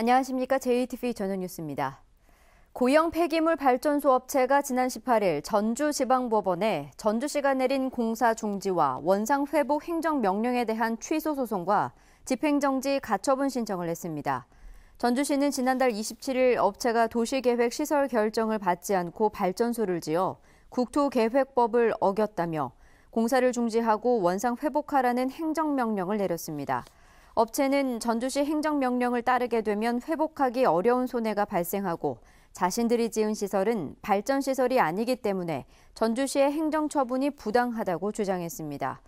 안녕하십니까. JTV 전용뉴스입니다 고형 폐기물 발전소 업체가 지난 18일 전주지방법원에 전주시가 내린 공사 중지와 원상 회복 행정 명령에 대한 취소 소송과 집행정지 가처분 신청을 했습니다. 전주시는 지난달 27일 업체가 도시계획 시설 결정을 받지 않고 발전소를 지어 국토계획법을 어겼다며 공사를 중지하고 원상 회복하라는 행정명령을 내렸습니다. 업체는 전주시 행정명령을 따르게 되면 회복하기 어려운 손해가 발생하고 자신들이 지은 시설은 발전시설이 아니기 때문에 전주시의 행정처분이 부당하다고 주장했습니다.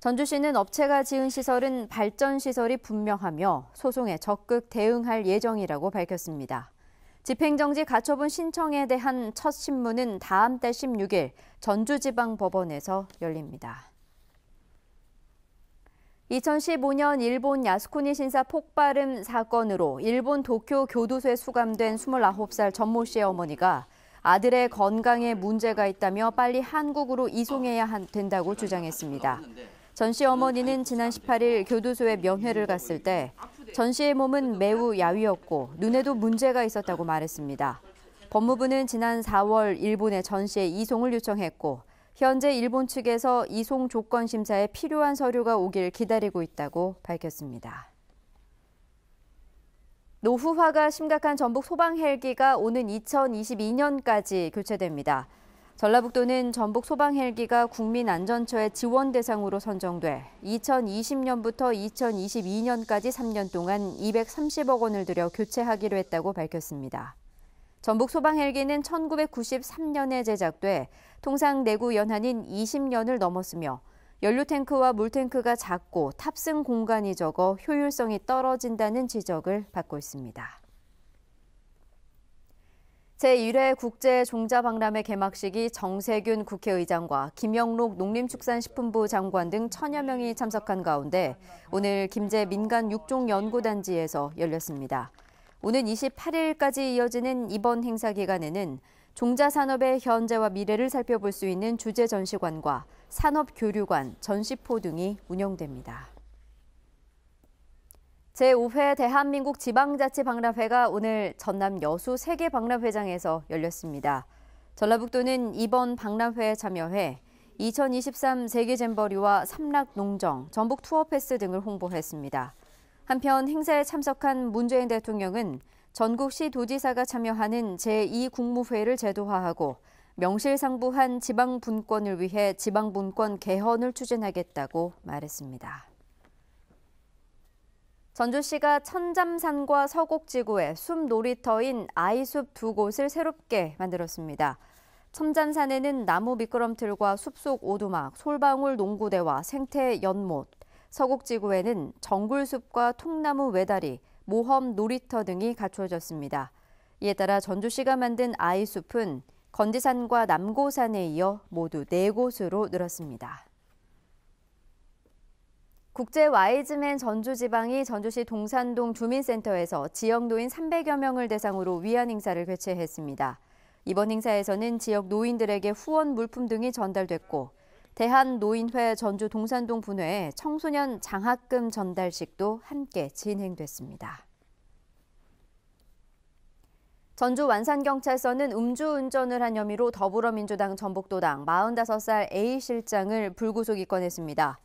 전주시는 업체가 지은 시설은 발전시설이 분명하며 소송에 적극 대응할 예정이라고 밝혔습니다. 집행정지 가처분 신청에 대한 첫신문은 다음 달 16일 전주지방법원에서 열립니다. 2015년 일본 야스쿠니 신사 폭발음 사건으로 일본 도쿄 교도소에 수감된 29살 전모 씨의 어머니가 아들의 건강에 문제가 있다며 빨리 한국으로 이송해야 된다고 주장했습니다. 전 씨 어머니는 지난 18일 교도소에 면회를 갔을 때 전 씨의 몸은 매우 야위었고 눈에도 문제가 있었다고 말했습니다. 법무부는 지난 4월 일본에 전 씨의 이송을 요청했고 현재 일본 측에서 이송 조건 심사에 필요한 서류가 오길 기다리고 있다고 밝혔습니다. 노후화가 심각한 전북 소방 헬기가 오는 2022년까지 교체됩니다. 전라북도는 전북 소방 헬기가 국민안전처의 지원 대상으로 선정돼 2020년부터 2022년까지 3년 동안 230억 원을 들여 교체하기로 했다고 밝혔습니다. 전북 소방 헬기는 1993년에 제작돼 통상 내구 연한인 20년을 넘었으며 연료 탱크와 물 탱크가 작고 탑승 공간이 적어 효율성이 떨어진다는 지적을 받고 있습니다. 제1회 국제 종자박람회 개막식이 정세균 국회의장과 김영록 농림축산식품부 장관 등 천여 명이 참석한 가운데 오늘 김제 민간 육종연구단지에서 열렸습니다. 오는 28일까지 이어지는 이번 행사 기간에는 종자산업의 현재와 미래를 살펴볼 수 있는 주제 전시관과 산업교류관, 전시포 등이 운영됩니다. 제5회 대한민국 지방자치박람회가 오늘 전남 여수 세계박람회장에서 열렸습니다. 전라북도는 이번 박람회에 참여해 2023 세계잼버리와 삼락농정, 전북 투어패스 등을 홍보했습니다. 한편 행사에 참석한 문재인 대통령은 전국시 도지사가 참여하는 제2국무회를 제도화하고 명실상부한 지방분권을 위해 지방분권 개헌을 추진하겠다고 말했습니다. 전주시가 천잠산과 서곡지구에 숲 놀이터인 아이숲 두 곳을 새롭게 만들었습니다. 천잠산에는 나무 미끄럼틀과 숲속 오두막, 솔방울 농구대와 생태 연못, 서곡지구에는 정굴숲과 통나무 외다리, 모험 놀이터 등이 갖추어졌습니다. 이에 따라 전주시가 만든 아이숲은 건지산과 남고산에 이어 모두 네 곳으로 늘었습니다. 국제 와이즈맨 전주지방이 전주시 동산동 주민센터에서 지역노인 300여 명을 대상으로 위안 행사를 개최했습니다. 이번 행사에서는 지역 노인들에게 후원 물품 등이 전달됐고 대한노인회 전주 동산동 분회에 청소년 장학금 전달식도 함께 진행됐습니다. 전주 완산경찰서는 음주운전을 한 혐의로 더불어민주당 전북도당 45살 A 실장을 불구속 입건했습니다.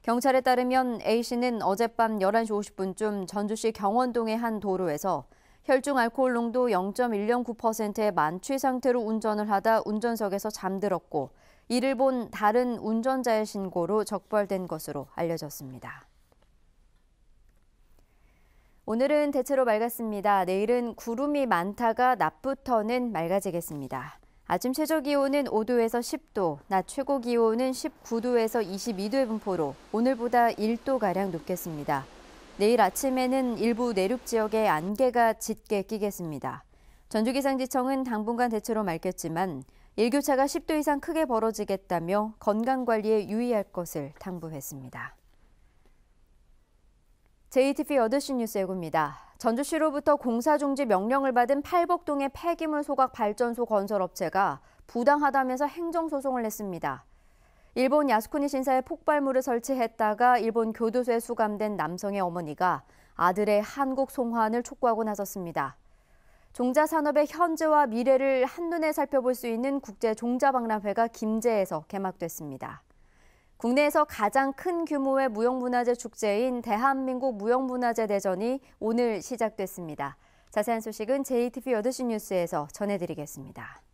경찰에 따르면 A씨는 어젯밤 11시 50분쯤 전주시 경원동의 한 도로에서 혈중 알코올 농도 0.109%의 만취 상태로 운전을 하다 운전석에서 잠들었고 이를 본 다른 운전자의 신고로 적발된 것으로 알려졌습니다. 오늘은 대체로 맑았습니다. 내일은 구름이 많다가 낮부터는 맑아지겠습니다. 아침 최저 기온은 5도에서 10도, 낮 최고 기온은 19도에서 22도의 분포로 오늘보다 1도가량 높겠습니다. 내일 아침에는 일부 내륙 지역에 안개가 짙게 끼겠습니다. 전주기상지청은 당분간 대체로 맑겠지만 일교차가 10도 이상 크게 벌어지겠다며 건강관리에 유의할 것을 당부했습니다. JTP 8시 뉴스 예고입니다. 전주시로부터 공사 중지 명령을 받은 팔복동의 폐기물 소각 발전소 건설업체가 부당하다면서 행정소송을 냈습니다. 일본 야스쿠니 신사에 폭발물을 설치했다가 일본 교도소에 수감된 남성의 어머니가 아들의 한국 송환을 촉구하고 나섰습니다. 종자 산업의 현재와 미래를 한눈에 살펴볼 수 있는 국제 종자 박람회가 김제에서 개막됐습니다. 국내에서 가장 큰 규모의 무형문화재 축제인 대한민국 무형문화재 대전이 오늘 시작됐습니다. 자세한 소식은 j t v 8시 뉴스에서 전해드리겠습니다.